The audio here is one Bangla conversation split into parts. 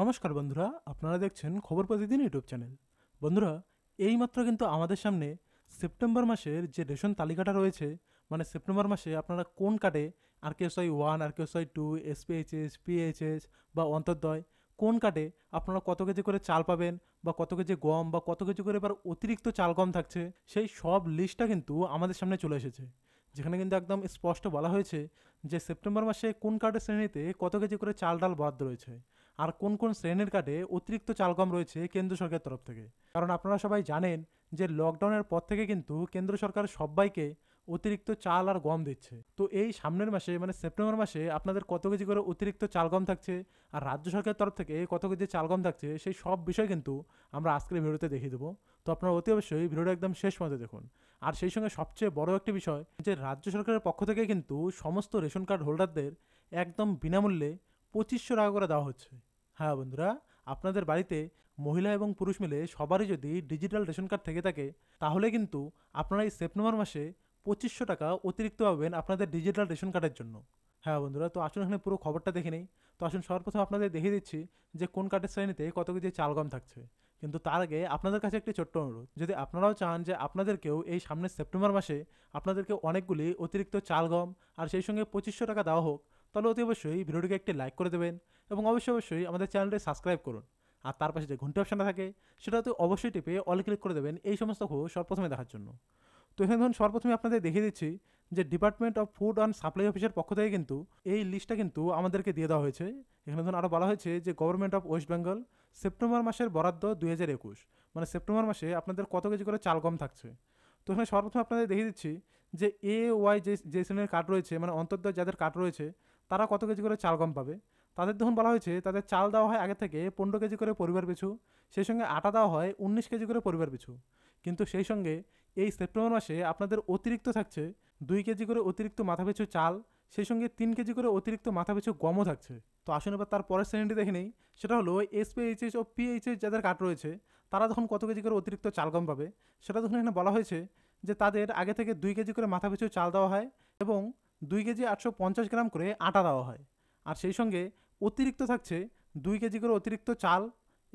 নমস্কার বন্ধুরা আপনারা দেখছেন খবর প্রতিদিন ইউটিউব চ্যানেল বন্ধুরা এইমাত্র কিন্তু আমাদের সামনে সেপ্টেম্বর মাসের যে রেশন তালিকাটা রয়েছে মানে সেপ্টেম্বর মাসে আপনারা কোন কার্ডে RKSI one RKSI two SPHS PHS বা অন্তর্দয় কোন কার্ডে আপনারা কত কেজি করে চাল পাবেন বা কত কেজি গম বা কত কেজি করে এবার অতিরিক্ত চাল গম থাকছে সেই সব লিস্টটা কিন্তু আমাদের সামনে চলে এসেছে যেখানে কিন্তু একদম স্পষ্ট বলা হয়েছে যে সেপ্টেম্বর মাসে কোন কার্ডের শ্রেণীতে কত কেজি করে চাল ডাল বরাদ্দ রয়েছে আর কোন কোন শ্রেণীর কার্ডে অতিরিক্ত চাল কম রয়েছে কেন্দ্র সরকারের তরফ থেকে কারণ আপনারা সবাই জানেন যে লকডাউনের পর থেকে কিন্তু কেন্দ্র সরকার সবাইকে অতিরিক্ত চাল আর গম দিচ্ছে তো এই সামনের মাসে মানে সেপ্টেম্বর মাসে আপনাদের কত কেজি করে অতিরিক্ত চাল গম থাকছে আর রাজ্য সরকারের তরফ থেকে কত কেজি চাল গম থাকছে সেই সব বিষয় কিন্তু আমরা আজকের ভিডিওতে দেখিয়ে দেবো তো আপনারা অতি অবশ্যই ভিডিওটা একদম শেষ মতে দেখুন আর সেই সঙ্গে সবচেয়ে বড় একটি বিষয় যে রাজ্য সরকারের পক্ষ থেকে কিন্তু সমস্ত রেশন কার্ড হোল্ডারদের একদম বিনামূল্যে পঁচিশশো টাকা করে দেওয়া হচ্ছে হ্যাঁ বন্ধুরা আপনাদের বাড়িতে মহিলা এবং পুরুষ মিলে সবারই যদি ডিজিটাল রেশন কার্ড থেকে থাকে তাহলে কিন্তু আপনারা এই সেপ্টেম্বর মাসে পঁচিশশো টাকা অতিরিক্ত পাবেন আপনাদের ডিজিটাল রেশন কার্ডের জন্য হ্যাঁ বন্ধুরা তো আসুন এখানে পুরো খবরটা দেখে নেই তো আসুন সর্বপ্রথম আপনাদের দেখিয়ে দিচ্ছি যে কোন কার্ডের শ্রেণীতে কত কেজি চালগম থাকছে কিন্তু তার আগে আপনাদের কাছে একটি ছোট্ট অনুরোধ যদি আপনারাও চান যে আপনাদেরকেও এই সামনের সেপ্টেম্বর মাসে আপনাদেরকে অনেকগুলি অতিরিক্ত চালগম আর সেই সঙ্গে পঁচিশশো টাকা দেওয়া হোক তাহলে অতি অবশ্যই ভিডিওটিকে একটি লাইক করে দেবেন এবং অবশ্যই অবশ্যই আমাদের চ্যানেলটি সাবস্ক্রাইব করুন আর তার পাশে যে ঘন্টি অপশানটা থাকে সেটা তো অবশ্যই টিপে অল ক্লিক করে দেবেন এই সমস্ত খবর সর্বপ্রথমে দেখার জন্য তো এখানে ধরুন সর্বপ্রথমে আপনাদের দেখিয়ে দিচ্ছি যে department of food and supply অফিসের পক্ষ থেকে কিন্তু এই লিস্টটা কিন্তু আমাদেরকে দিয়ে দেওয়া হয়েছে এখানে ধরুন আরও বলা হয়েছে যে government of West Bengal September মাসের বরাদ্দ দুই হাজার একুশ মানে সেপ্টেম্বর মাসে আপনাদের কত কেজি করে চাল গম থাকছে তো এখানে সর্বপ্রথমে আপনাদের দেখিয়ে দিচ্ছি যে এ ওয়াই যে যে শ্রেণীর কার্ড রয়েছে মানে অন্তর্দয় যাদের কার্ড রয়েছে তারা কত কেজি করে চাল গম পাবে তাদের তখন বলা হয়েছে তাদের চাল দেওয়া হয় আগে থেকে পনেরো কেজি করে পরিবার পিছু সেই সঙ্গে আটা দেওয়া হয় উনিশ কেজি করে পরিবার পিছু কিন্তু সেই সঙ্গে এই সেপ্টেম্বর মাসে আপনাদের অতিরিক্ত থাকছে দুই কেজি করে অতিরিক্ত মাথা পিছু চাল সেই সঙ্গে তিন কেজি করে অতিরিক্ত মাথা পিছু গমও থাকছে তো আসুন এবার তার পরের শ্রেণীটি দেখে নেই সেটা হলো এসপিএইচএস ও পিএইচএস যাদের কাট রয়েছে তারা তখন কত কেজি করে অতিরিক্ত চাল গম পাবে সেটা তখন এখানে বলা হয়েছে যে তাদের আগে থেকে দুই কেজি করে মাথা পিছু চাল দেওয়া হয় এবং দুই কেজি আটশো পঞ্চাশ গ্রাম করে আটা দেওয়া হয় আর সেই সঙ্গে অতিরিক্ত থাকছে দুই কেজি করে অতিরিক্ত চাল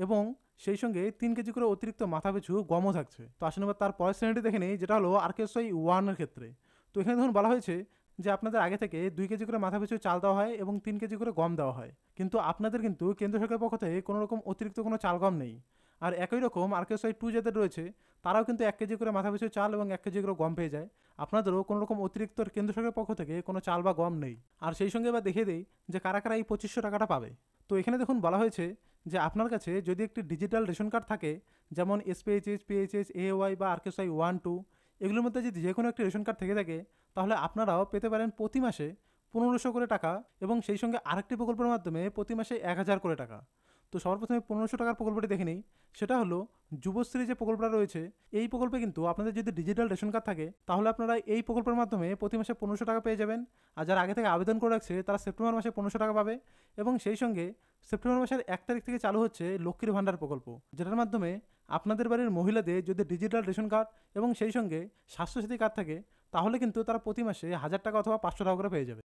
এবং সেই সঙ্গে তিন কেজি করে অতিরিক্ত মাথা পিছু গমও থাকছে তো আসলে এবার তার পরের শ্রেণীটি দেখে নিই যেটা হলো আরকেসই ওয়ানের ক্ষেত্রে তো এখানে ধরুন বলা হয়েছে যে আপনাদের আগে থেকে দুই কেজি করে মাথা পিছু চাল দেওয়া হয় এবং তিন কেজি করে গম দেওয়া হয় কিন্তু আপনাদের কিন্তু কেন্দ্র সরকারের পক্ষ থেকে কোনো রকম অতিরিক্ত কোনো চাল গম নেই আর একই রকম আর্কেসোয়াই টু যাদের রয়েছে তারাও কিন্তু এক কেজি করে মাথা পিছু চাল এবং এক কেজি করে গম পেয়ে যায় আপনাদেরও কোনো রকম অতিরিক্ত কেন্দ্র সরকারের পক্ষ থেকে কোনো চাল বা গম নেই আর সেই সঙ্গে এবার দেখিয়ে দেয় যে কারা কারা এই পঁচিশশো টাকাটা পাবে তো এখানে দেখুন বলা হয়েছে যে আপনার কাছে যদি একটি ডিজিটাল রেশন কার্ড থাকে যেমন এসপিএইচএস পিএইচএস এ ওয়াই বা আরকেসআই ওয়ান টু এগুলোর মধ্যে যদি যে কোনো একটি রেশন কার্ড থেকে থাকে তাহলে আপনারাও পেতে পারেন প্রতি মাসে পনেরোশো করে টাকা এবং সেই সঙ্গে আরেকটি প্রকল্পের মাধ্যমে প্রতি মাসে এক হাজার করে টাকা তো সবার প্রথমে পনেরোশো টাকার প্রকল্পটি দেখে নিই সেটা হলো যুবশ্রী যে প্রকল্পটা রয়েছে এই প্রকল্পে কিন্তু আপনাদের যদি ডিজিটাল রেশন কার্ড থাকে তাহলে আপনারা এই প্রকল্পের মাধ্যমে প্রতি মাসে পনেরোশো টাকা পেয়ে যাবেন আর যারা আগে থেকে আবেদন করে রাখছে তারা সেপ্টেম্বর মাসে পনেরোশো টাকা পাবে এবং সেই সঙ্গে সেপ্টেম্বর মাসের এক তারিখ থেকে চালু হচ্ছে লক্ষ্মীর ভাণ্ডার প্রকল্প যেটার মাধ্যমে আপনাদের বাড়ির মহিলাদের যদি ডিজিটাল রেশন কার্ড এবং সেই সঙ্গে স্বাস্থ্যসাথী কার্ড থাকে তাহলে কিন্তু তারা প্রতি মাসে হাজার টাকা অথবা পাঁচশো টাকা করে পেয়ে যাবে